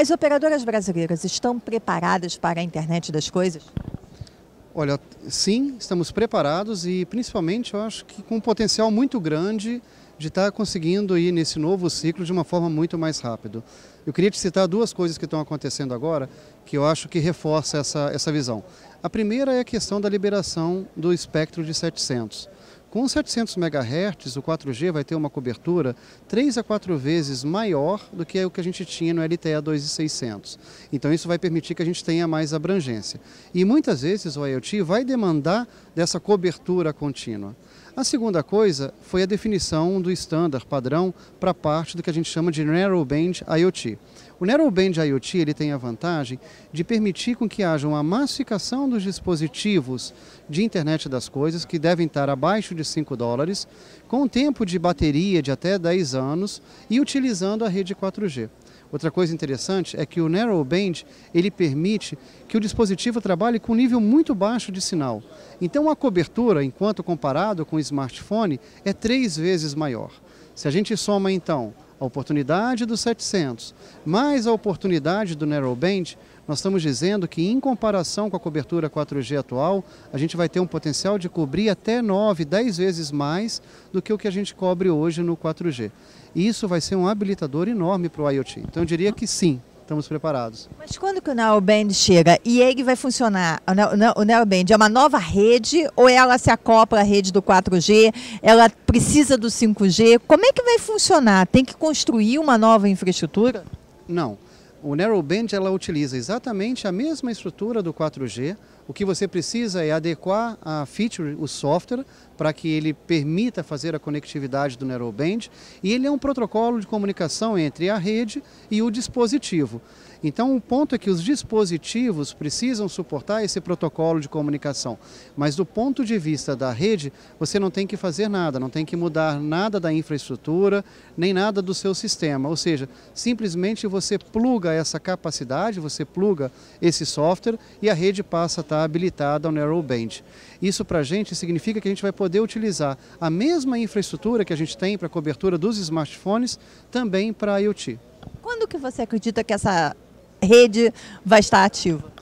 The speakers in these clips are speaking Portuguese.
As operadoras brasileiras estão preparadas para a internet das coisas? Olha, sim, estamos preparados e principalmente eu acho que com um potencial muito grande de estar tá conseguindo ir nesse novo ciclo de uma forma muito mais rápida. Eu queria te citar duas coisas que estão acontecendo agora que eu acho que reforça essa, essa visão. A primeira é a questão da liberação do espectro de 700. Com 700 MHz, o 4G vai ter uma cobertura 3 a 4 vezes maior do que o que a gente tinha no LTE 2600. Então isso vai permitir que a gente tenha mais abrangência. E muitas vezes o IoT vai demandar dessa cobertura contínua. A segunda coisa foi a definição do estándar padrão para parte do que a gente chama de Narrowband IoT. O Narrowband IoT ele tem a vantagem de permitir com que haja uma massificação dos dispositivos de internet das coisas, que devem estar abaixo de 5 dólares, com um tempo de bateria de até 10 anos e utilizando a rede 4G. Outra coisa interessante é que o narrowband ele permite que o dispositivo trabalhe com um nível muito baixo de sinal. Então a cobertura, enquanto comparado com o smartphone, é três vezes maior. Se a gente soma então a oportunidade do 700, mais a oportunidade do narrowband, nós estamos dizendo que, em comparação com a cobertura 4G atual, a gente vai ter um potencial de cobrir até 9, 10 vezes mais do que o que a gente cobre hoje no 4G. E isso vai ser um habilitador enorme para o IoT. Então, eu diria que sim, estamos preparados. Mas quando que o Neoband chega e ele vai funcionar? O Neoband é uma nova rede ou ela se acopla à rede do 4G? Ela precisa do 5G? Como é que vai funcionar? Tem que construir uma nova infraestrutura? Não. O Narrowband ela utiliza exatamente a mesma estrutura do 4G, o que você precisa é adequar a feature, o software, para que ele permita fazer a conectividade do Narrowband. E ele é um protocolo de comunicação entre a rede e o dispositivo. Então, o ponto é que os dispositivos precisam suportar esse protocolo de comunicação. Mas, do ponto de vista da rede, você não tem que fazer nada, não tem que mudar nada da infraestrutura, nem nada do seu sistema. Ou seja, simplesmente você pluga essa capacidade, você pluga esse software e a rede passa a estar habilitada ao narrowband. Isso para a gente significa que a gente vai poder utilizar a mesma infraestrutura que a gente tem para cobertura dos smartphones também para a IoT. Quando que você acredita que essa rede vai estar ativa?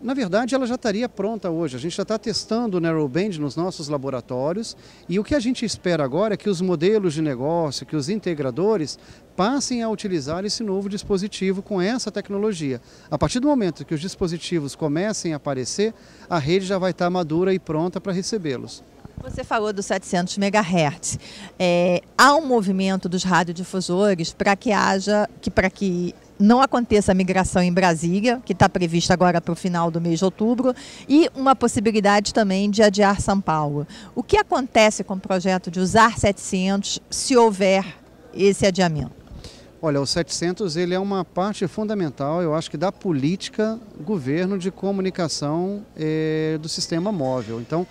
na verdade, ela já estaria pronta hoje. A gente já está testando o narrowband nos nossos laboratórios e o que a gente espera agora é que os modelos de negócio, que os integradores passem a utilizar esse novo dispositivo com essa tecnologia. A partir do momento que os dispositivos comecem a aparecer, a rede já vai estar madura e pronta para recebê-los. Você falou dos 700 MHz. É, há um movimento dos radiodifusores para que haja, que para que não aconteça a migração em Brasília, que está prevista agora para o final do mês de outubro, e uma possibilidade também de adiar São Paulo. O que acontece com o projeto de usar 700 se houver esse adiamento? Olha, o 700 ele é uma parte fundamental, eu acho que da política governo de comunicação eh, do sistema móvel. Então,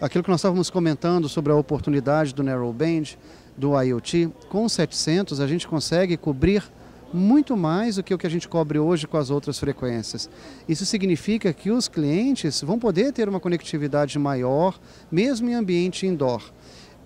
aquilo que nós estávamos comentando sobre a oportunidade do narrowband, do IoT, com o 700 a gente consegue cobrir muito mais do que o que a gente cobre hoje com as outras frequências. Isso significa que os clientes vão poder ter uma conectividade maior, mesmo em ambiente indoor.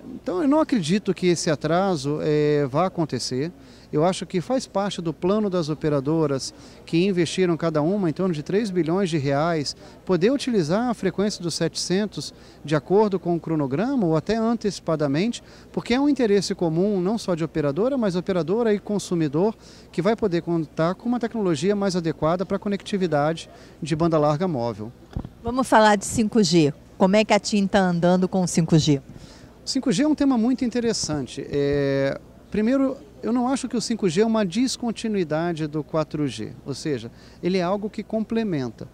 Então eu não acredito que esse atraso é, vá acontecer. Eu acho que faz parte do plano das operadoras que investiram cada uma em torno de 3 bilhões de reais, poder utilizar a frequência dos 700 de acordo com o cronograma ou até antecipadamente, porque é um interesse comum não só de operadora, mas operadora e consumidor que vai poder contar com uma tecnologia mais adequada para a conectividade de banda larga móvel. Vamos falar de 5G. Como é que a TIM está andando com o 5G? 5G é um tema muito interessante. É, primeiro, eu não acho que o 5G é uma descontinuidade do 4G, ou seja, ele é algo que complementa.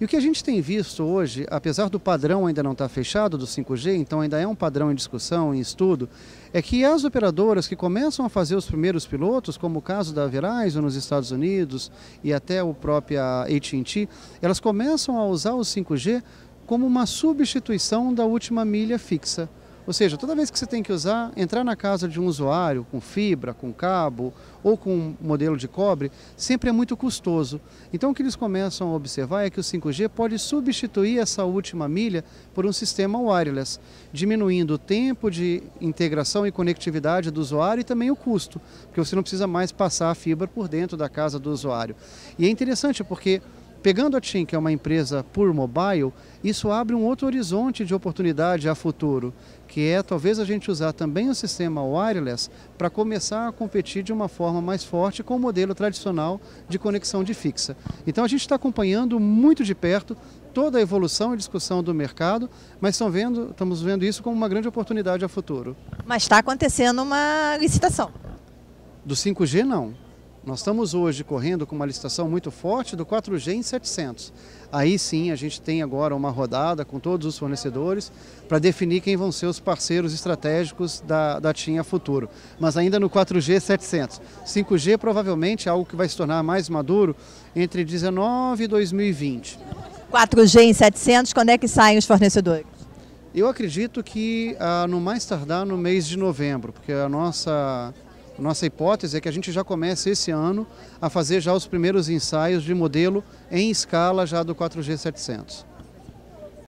E o que a gente tem visto hoje, apesar do padrão ainda não estar tá fechado do 5G, então ainda é um padrão em discussão, em estudo, é que as operadoras que começam a fazer os primeiros pilotos, como o caso da Verizon nos Estados Unidos e até o própria AT&T, elas começam a usar o 5G como uma substituição da última milha fixa. Ou seja, toda vez que você tem que usar, entrar na casa de um usuário com fibra, com cabo ou com um modelo de cobre, sempre é muito custoso. Então o que eles começam a observar é que o 5G pode substituir essa última milha por um sistema wireless, diminuindo o tempo de integração e conectividade do usuário e também o custo, porque você não precisa mais passar a fibra por dentro da casa do usuário. E é interessante porque Pegando a TIM, que é uma empresa por mobile, isso abre um outro horizonte de oportunidade a futuro, que é talvez a gente usar também o sistema wireless para começar a competir de uma forma mais forte com o modelo tradicional de conexão de fixa. Então a gente está acompanhando muito de perto toda a evolução e discussão do mercado, mas estão vendo, estamos vendo isso como uma grande oportunidade a futuro. Mas está acontecendo uma licitação. Do 5G, não. Nós estamos hoje correndo com uma licitação muito forte do 4G em 700. Aí sim a gente tem agora uma rodada com todos os fornecedores para definir quem vão ser os parceiros estratégicos da, da TIM a futuro. Mas ainda no 4G 700. 5G provavelmente é algo que vai se tornar mais maduro entre 19 e 2020. 4G em 700, quando é que saem os fornecedores? Eu acredito que ah, no mais tardar no mês de novembro, porque a nossa nossa hipótese é que a gente já comece esse ano a fazer já os primeiros ensaios de modelo em escala já do 4G700.